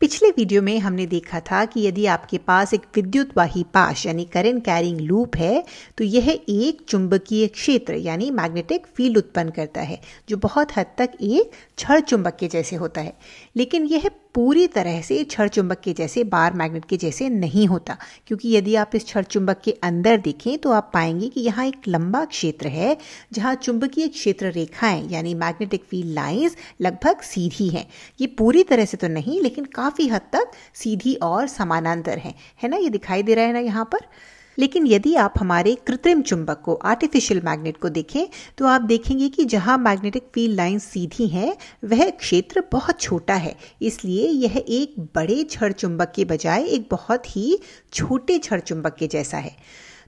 पिछले वीडियो में हमने देखा था कि यदि आपके पास एक विद्युतवाही पाश यानी करंट कैरिंग लूप है तो यह एक चुंबकीय क्षेत्र यानी मैग्नेटिक फील्ड उत्पन्न करता है जो बहुत हद तक एक छड़ चुंबक के जैसे होता है लेकिन यह पूरी तरह से छड़ चुंबक के जैसे बार मैग्नेट के जैसे नहीं होता क्योंकि यदि आप इस छड़ चुंबक के अंदर देखें तो आप पाएंगे कि यहाँ एक लंबा क्षेत्र है जहाँ चुंबकीय क्षेत्र रेखाएं यानी मैग्नेटिक फील्ड लाइंस लगभग सीधी हैं ये पूरी तरह से तो नहीं लेकिन काफ़ी हद तक सीधी और समानांतर हैं है ना ये दिखाई दे रहा है ना यहाँ पर लेकिन यदि आप हमारे कृत्रिम चुंबक को आर्टिफिशियल मैग्नेट को देखें तो आप देखेंगे कि जहां मैग्नेटिक फील्ड लाइन सीधी हैं वह क्षेत्र बहुत छोटा है इसलिए यह एक बड़े छड़ चुंबक के बजाय एक बहुत ही छोटे छड़ चुंबक के जैसा है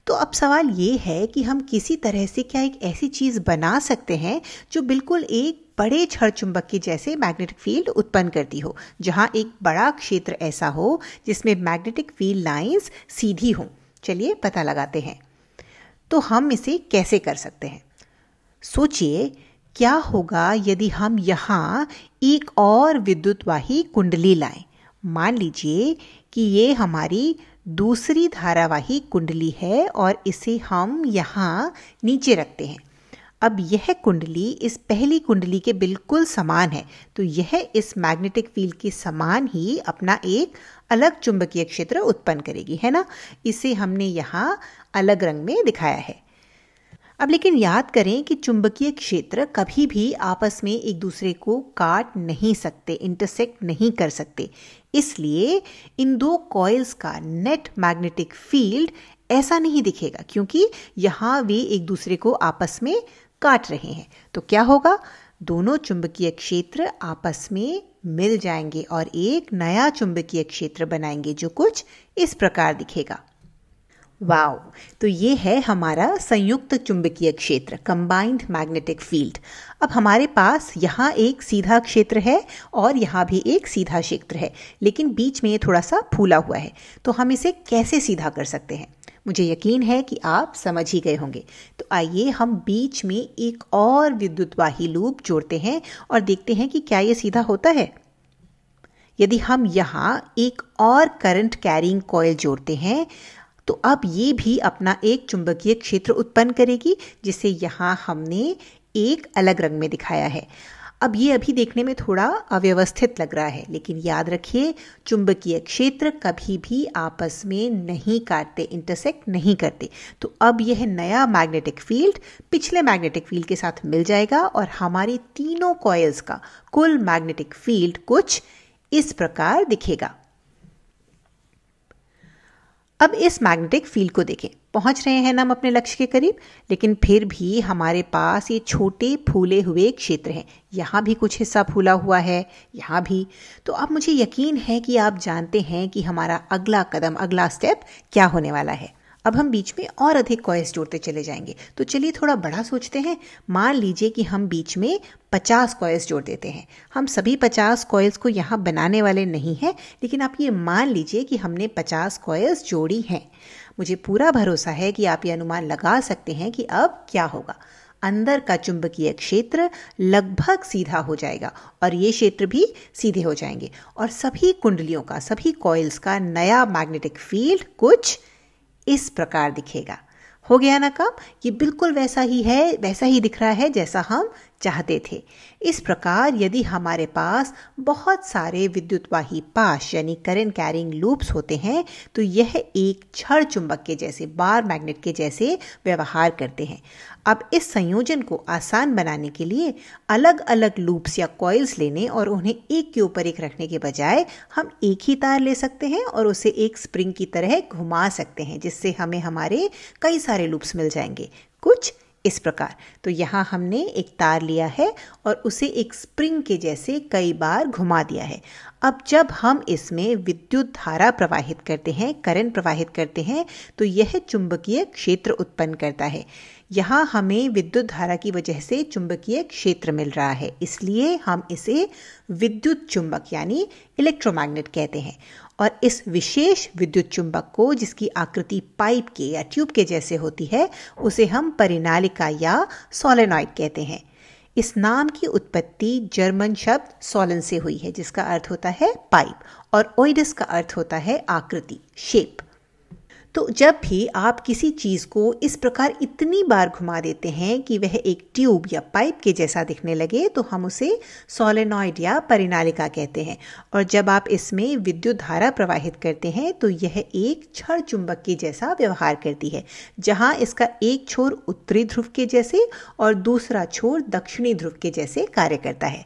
तो अब सवाल ये है कि हम किसी तरह से क्या एक ऐसी चीज़ बना सकते हैं जो बिल्कुल एक बड़े छड़ चुंबक के जैसे मैग्नेटिक फील्ड उत्पन्न करती हो जहाँ एक बड़ा क्षेत्र ऐसा हो जिसमें मैग्नेटिक फील्ड लाइंस सीधी हों चलिए पता लगाते हैं तो हम इसे कैसे कर सकते हैं सोचिए क्या होगा यदि हम यहाँ एक और विद्युतवाही कुंडली लाएं मान लीजिए कि ये हमारी दूसरी धारावाही कुंडली है और इसे हम यहाँ नीचे रखते हैं अब यह कुंडली इस पहली कुंडली के बिल्कुल समान है तो यह इस मैग्नेटिक फील्ड के समान ही अपना एक अलग चुंबकीय क्षेत्र उत्पन्न करेगी है ना इसे हमने यहाँ अलग रंग में दिखाया है अब लेकिन याद करें कि चुंबकीय क्षेत्र कभी भी आपस में एक दूसरे को काट नहीं सकते इंटरसेक्ट नहीं कर सकते इसलिए इन दो कॉयल्स का नेट मैग्नेटिक फील्ड ऐसा नहीं दिखेगा क्योंकि यहाँ वे एक दूसरे को आपस में काट रहे हैं तो क्या होगा दोनों चुंबकीय क्षेत्र आपस में मिल जाएंगे और एक नया चुंबकीय क्षेत्र बनाएंगे जो कुछ इस प्रकार दिखेगा वाओ तो ये है हमारा संयुक्त चुंबकीय क्षेत्र कंबाइंड मैग्नेटिक फील्ड अब हमारे पास यहाँ एक सीधा क्षेत्र है और यहाँ भी एक सीधा क्षेत्र है लेकिन बीच में ये थोड़ा सा फूला हुआ है तो हम इसे कैसे सीधा कर सकते हैं मुझे यकीन है कि आप समझ ही गए होंगे तो आइए हम बीच में एक और विद्युतवाही लूप जोड़ते हैं और देखते हैं कि क्या ये सीधा होता है यदि हम यहाँ एक और करंट कैरिंग कॉयल जोड़ते हैं तो अब ये भी अपना एक चुंबकीय क्षेत्र उत्पन्न करेगी जिसे यहाँ हमने एक अलग रंग में दिखाया है अब ये अभी देखने में थोड़ा अव्यवस्थित लग रहा है लेकिन याद रखिए चुंबकीय क्षेत्र कभी भी आपस में नहीं काटते इंटरसेक्ट नहीं करते तो अब यह नया मैग्नेटिक फील्ड पिछले मैग्नेटिक फील्ड के साथ मिल जाएगा और हमारे तीनों कॉयल्स का कुल मैग्नेटिक फील्ड कुछ इस प्रकार दिखेगा अब इस मैग्नेटिक फील्ड को देखें पहुंच रहे हैं नाम हम अपने लक्ष्य के करीब लेकिन फिर भी हमारे पास ये छोटे फूले हुए क्षेत्र हैं यहाँ भी कुछ हिस्सा फूला हुआ है यहाँ भी तो अब मुझे यकीन है कि आप जानते हैं कि हमारा अगला कदम अगला स्टेप क्या होने वाला है अब हम बीच में और अधिक कॉयस जोड़ते चले जाएंगे तो चलिए थोड़ा बड़ा सोचते हैं मान लीजिए कि हम बीच में पचास कॉयल्स जोड़ देते हैं हम सभी पचास कॉयल्स को यहाँ बनाने वाले नहीं हैं लेकिन आप ये मान लीजिए कि हमने पचास कॉयल्स जोड़ी हैं मुझे पूरा भरोसा है कि आप ये अनुमान लगा सकते हैं कि अब क्या होगा अंदर का चुंबकीय क्षेत्र लगभग सीधा हो जाएगा और ये क्षेत्र भी सीधे हो जाएंगे और सभी कुंडलियों का सभी कॉइल्स का नया मैग्नेटिक फील्ड कुछ इस प्रकार दिखेगा हो गया ना कब ये बिल्कुल वैसा ही है वैसा ही दिख रहा है जैसा हम चाहते थे इस प्रकार यदि हमारे पास बहुत सारे विद्युतवाही पाश यानी करंट कैरिंग लूप्स होते हैं तो यह एक छड़ चुंबक के जैसे बार मैग्नेट के जैसे व्यवहार करते हैं अब इस संयोजन को आसान बनाने के लिए अलग अलग लूप्स या कॉइल्स लेने और उन्हें एक के ऊपर एक रखने के बजाय हम एक ही तार ले सकते हैं और उसे एक स्प्रिंग की तरह घुमा सकते हैं जिससे हमें हमारे कई सारे लूप्स मिल जाएंगे कुछ इस प्रकार तो यहाँ हमने एक तार लिया है और उसे एक स्प्रिंग के जैसे कई बार घुमा दिया है अब जब हम इसमें विद्युत धारा प्रवाहित करते हैं करंट प्रवाहित करते हैं तो यह चुंबकीय क्षेत्र उत्पन्न करता है यहाँ हमें विद्युत धारा की वजह से चुंबकीय क्षेत्र मिल रहा है इसलिए हम इसे विद्युत चुंबक यानी इलेक्ट्रोमैग्नेट कहते हैं और इस विशेष विद्युत चुंबक को जिसकी आकृति पाइप के या ट्यूब के जैसे होती है उसे हम परिनालिका या सोलेनॉइड कहते हैं इस नाम की उत्पत्ति जर्मन शब्द सोलन से हुई है जिसका अर्थ होता है पाइप और ओइडस का अर्थ होता है आकृति शेप तो जब भी आप किसी चीज़ को इस प्रकार इतनी बार घुमा देते हैं कि वह एक ट्यूब या पाइप के जैसा दिखने लगे तो हम उसे सोलेनॉइड या परिनालिका कहते हैं और जब आप इसमें विद्युत धारा प्रवाहित करते हैं तो यह एक छड़ चुंबक के जैसा व्यवहार करती है जहाँ इसका एक छोर उत्तरी ध्रुव के जैसे और दूसरा छोर दक्षिणी ध्रुव के जैसे कार्य करता है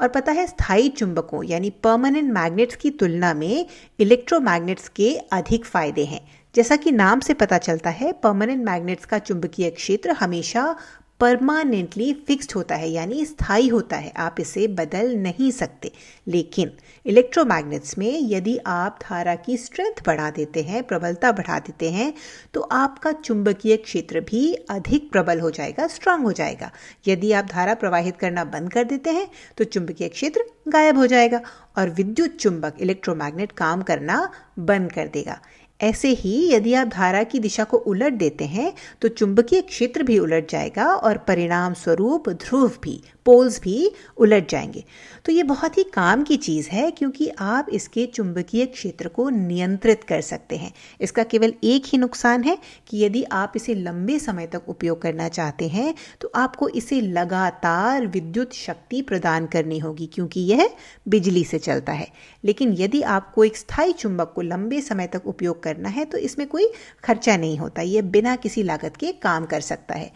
और पता है स्थायी चुंबकों यानी परमानेंट मैग्नेट्स की तुलना में इलेक्ट्रोमैग्नेट्स के अधिक फायदे हैं जैसा कि नाम से पता चलता है परमानेंट मैग्नेट्स का चुंबकीय क्षेत्र हमेशा परमानेंटली फिक्स्ड होता है यानी स्थायी होता है आप इसे बदल नहीं सकते लेकिन इलेक्ट्रोमैग्नेट्स में यदि आप धारा की स्ट्रेंथ बढ़ा देते हैं प्रबलता बढ़ा देते हैं तो आपका चुंबकीय क्षेत्र भी अधिक प्रबल हो जाएगा स्ट्रांग हो जाएगा यदि आप धारा प्रवाहित करना बंद कर देते हैं तो चुंबकीय क्षेत्र गायब हो जाएगा और विद्युत चुंबक इलेक्ट्रोमैग्नेट काम करना बंद कर देगा ऐसे ही यदि आप धारा की दिशा को उलट देते हैं तो चुंबकीय क्षेत्र भी उलट जाएगा और परिणाम स्वरूप ध्रुव भी पोल्स भी उलट जाएंगे तो ये बहुत ही काम की चीज़ है क्योंकि आप इसके चुंबकीय क्षेत्र को नियंत्रित कर सकते हैं इसका केवल एक ही नुकसान है कि यदि आप इसे लंबे समय तक उपयोग करना चाहते हैं तो आपको इसे लगातार विद्युत शक्ति प्रदान करनी होगी क्योंकि यह बिजली से चलता है लेकिन यदि आपको एक स्थायी चुंबक को लंबे समय तक उपयोग करना है तो इसमें कोई खर्चा नहीं होता ये बिना किसी लागत के काम कर सकता है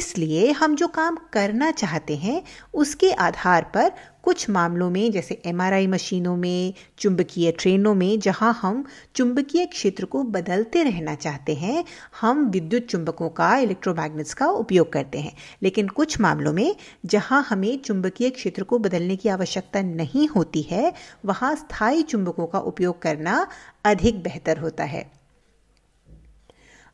इसलिए हम जो काम करना चाहते हैं उसके आधार पर कुछ मामलों में जैसे एमआरआई मशीनों में चुंबकीय ट्रेनों में जहां हम चुंबकीय क्षेत्र को बदलते रहना चाहते हैं हम विद्युत चुंबकों का इलेक्ट्रोमैग्नेट्स का उपयोग करते हैं लेकिन कुछ मामलों में जहां हमें चुंबकीय क्षेत्र को बदलने की आवश्यकता नहीं होती है वहाँ स्थायी चुंबकों का उपयोग करना अधिक बेहतर होता है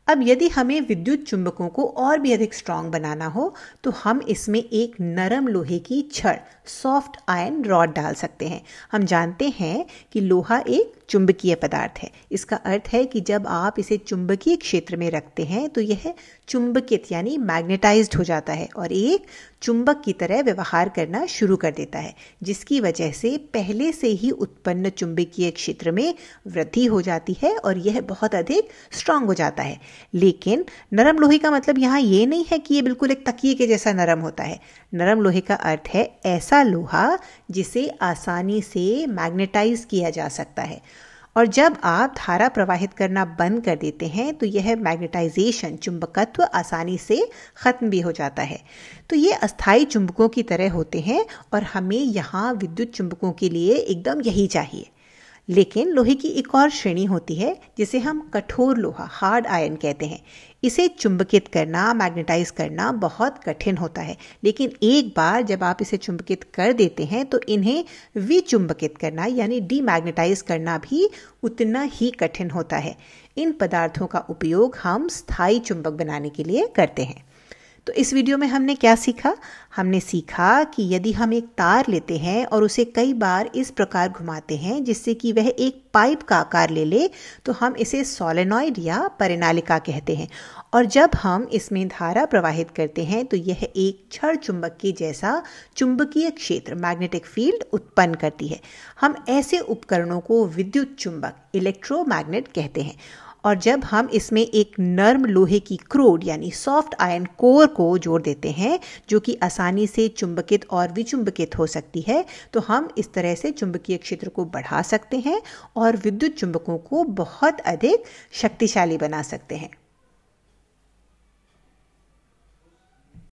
अब यदि हमें विद्युत चुंबकों को और भी अधिक स्ट्रांग बनाना हो तो हम इसमें एक नरम लोहे की छड़ सॉफ्ट आयन रॉड डाल सकते हैं हम जानते हैं कि लोहा एक चुंबकीय पदार्थ है इसका अर्थ है कि जब आप इसे चुंबकीय क्षेत्र में रखते हैं तो यह चुंबकित यानी मैग्नेटाइज्ड हो जाता है और एक चुंबक की तरह व्यवहार करना शुरू कर देता है जिसकी वजह से पहले से ही उत्पन्न चुंबकीय क्षेत्र में वृद्धि हो जाती है और यह बहुत अधिक स्ट्रांग हो जाता है लेकिन नरम लोहे का मतलब यहाँ ये नहीं है कि ये बिल्कुल एक तकिए के जैसा नरम होता है नरम लोहे का अर्थ है ऐसा लोहा जिसे आसानी से मैग्नेटाइज किया जा सकता है और जब आप धारा प्रवाहित करना बंद कर देते हैं तो यह मैग्नेटाइजेशन चुंबकत्व आसानी से ख़त्म भी हो जाता है तो ये अस्थाई चुंबकों की तरह होते हैं और हमें यहाँ विद्युत चुंबकों के लिए एकदम यही चाहिए लेकिन लोहे की एक और श्रेणी होती है जिसे हम कठोर लोहा हार्ड आयन कहते हैं इसे चुंबकित करना मैग्नेटाइज करना बहुत कठिन होता है लेकिन एक बार जब आप इसे चुंबकित कर देते हैं तो इन्हें विचुंबकित करना यानी डीमैग्नेटाइज करना भी उतना ही कठिन होता है इन पदार्थों का उपयोग हम स्थायी चुंबक बनाने के लिए करते हैं तो इस वीडियो में हमने क्या सीखा हमने सीखा कि यदि हम एक तार लेते हैं और उसे कई बार इस प्रकार घुमाते हैं जिससे कि वह एक पाइप का आकार ले ले तो हम इसे सोलेनॉइड या परिनालिका कहते हैं और जब हम इसमें धारा प्रवाहित करते हैं तो यह एक क्षण चुंबक के जैसा चुंबकीय क्षेत्र मैग्नेटिक फील्ड उत्पन्न करती है हम ऐसे उपकरणों को विद्युत चुंबक इलेक्ट्रोमैग्नेट कहते हैं और जब हम इसमें एक नर्म लोहे की क्रोड यानी सॉफ्ट आयन कोर को जोड़ देते हैं जो कि आसानी से चुंबकित और विचुंबकित हो सकती है तो हम इस तरह से चुंबकीय क्षेत्र को बढ़ा सकते हैं और विद्युत चुंबकों को बहुत अधिक शक्तिशाली बना सकते हैं